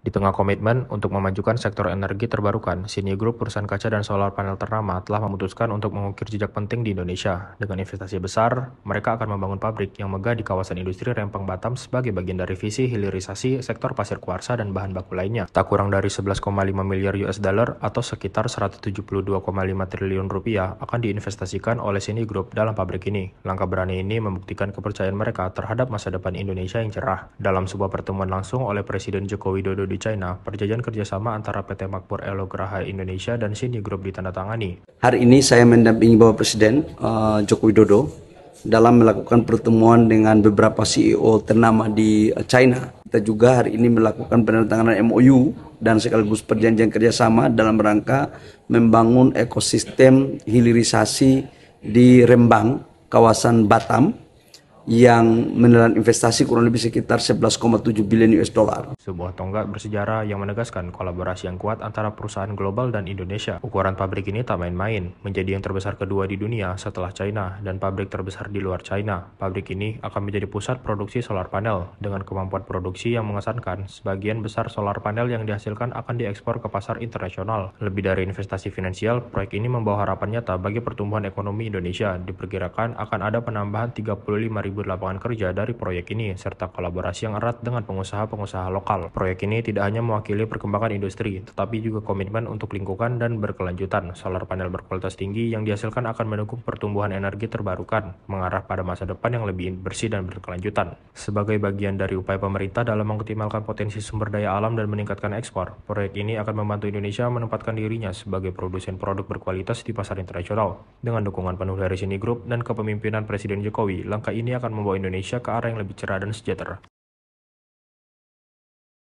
Di tengah komitmen untuk memajukan sektor energi terbarukan, Sini Group, perusahaan kaca dan solar panel ternama, telah memutuskan untuk mengukir jejak penting di Indonesia. Dengan investasi besar, mereka akan membangun pabrik yang megah di kawasan industri Rempang Batam sebagai bagian dari visi hilirisasi sektor pasir kuarsa dan bahan baku lainnya. Tak kurang dari 11,5 miliar US dollar atau sekitar 172,5 triliun rupiah akan diinvestasikan oleh Sini Group dalam pabrik ini. Langkah berani ini membuktikan kepercayaan mereka terhadap masa depan Indonesia yang cerah. Dalam sebuah pertemuan langsung oleh Presiden Joko Widodo di China, perjanjian kerjasama antara PT Makmur Elo Graha Indonesia dan Sini Group ditandatangani. Hari ini saya mendampingi Bapak Presiden uh, Joko Widodo dalam melakukan pertemuan dengan beberapa CEO ternama di eh, China. Kita juga hari ini melakukan penandatanganan MOU dan sekaligus perjanjian kerjasama dalam rangka membangun ekosistem hilirisasi di Rembang, kawasan Batam, yang menelan investasi kurang lebih sekitar 11,7 billion US dollar. Sebuah tonggak bersejarah yang menegaskan kolaborasi yang kuat antara perusahaan global dan Indonesia. Ukuran pabrik ini tak main-main, menjadi yang terbesar kedua di dunia setelah China dan pabrik terbesar di luar China. Pabrik ini akan menjadi pusat produksi solar panel dengan kemampuan produksi yang mengesankan. Sebagian besar solar panel yang dihasilkan akan diekspor ke pasar internasional. Lebih dari investasi finansial, proyek ini membawa harapan nyata bagi pertumbuhan ekonomi Indonesia. Diperkirakan akan ada penambahan 35 5.000 lapangan kerja dari proyek ini, serta kolaborasi yang erat dengan pengusaha-pengusaha lokal. Proyek ini tidak hanya mewakili perkembangan industri, tetapi juga komitmen untuk lingkungan dan berkelanjutan. Solar panel berkualitas tinggi yang dihasilkan akan mendukung pertumbuhan energi terbarukan, mengarah pada masa depan yang lebih bersih dan berkelanjutan. Sebagai bagian dari upaya pemerintah dalam mengoptimalkan potensi sumber daya alam dan meningkatkan ekspor, proyek ini akan membantu Indonesia menempatkan dirinya sebagai produsen produk berkualitas di pasar internasional. Dengan dukungan penuh dari Sini Group dan kepemimpinan Presiden Jokowi, langkah ini akan akan membawa Indonesia ke arah yang lebih cerah dan sejahtera.